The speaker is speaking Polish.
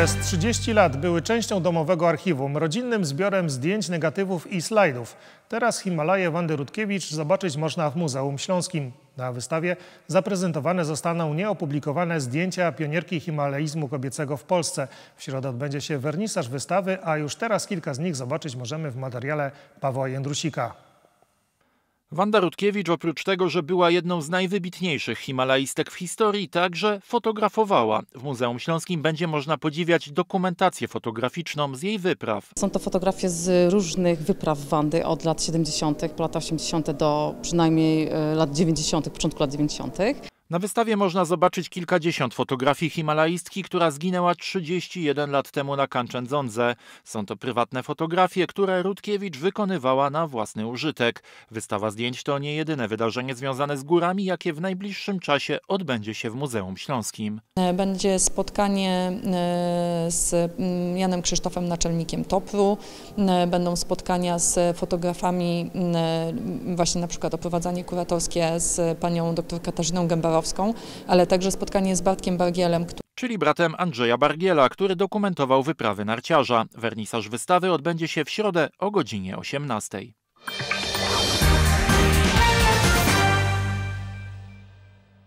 Przez 30 lat były częścią domowego archiwum, rodzinnym zbiorem zdjęć, negatywów i slajdów. Teraz Himalaje Wandy Rutkiewicz zobaczyć można w Muzeum Śląskim. Na wystawie zaprezentowane zostaną nieopublikowane zdjęcia pionierki himalaizmu kobiecego w Polsce. W środę odbędzie się wernisaż wystawy, a już teraz kilka z nich zobaczyć możemy w materiale Pawła Jędrusika. Wanda Rutkiewicz oprócz tego, że była jedną z najwybitniejszych himalaistek w historii, także fotografowała. W Muzeum Śląskim będzie można podziwiać dokumentację fotograficzną z jej wypraw. Są to fotografie z różnych wypraw Wandy od lat 70., po lata 80. do przynajmniej e, lat 90., początku lat 90. Na wystawie można zobaczyć kilkadziesiąt fotografii himalajstki, która zginęła 31 lat temu na Kanczendzoндze. Są to prywatne fotografie, które Rutkiewicz wykonywała na własny użytek. Wystawa zdjęć to nie jedyne wydarzenie związane z górami, jakie w najbliższym czasie odbędzie się w Muzeum Śląskim. E, będzie spotkanie e, z mm, Janem Krzysztofem, naczelnikiem TOPR-u. E, będą spotkania z fotografami, mm, właśnie na przykład oprowadzanie kuratorskie z panią dr Katarzyną Gębarową, ale także spotkanie z Bartkiem Bargielem. Który... Czyli bratem Andrzeja Bargiela, który dokumentował wyprawy narciarza. Wernisaż wystawy odbędzie się w środę o godzinie 18.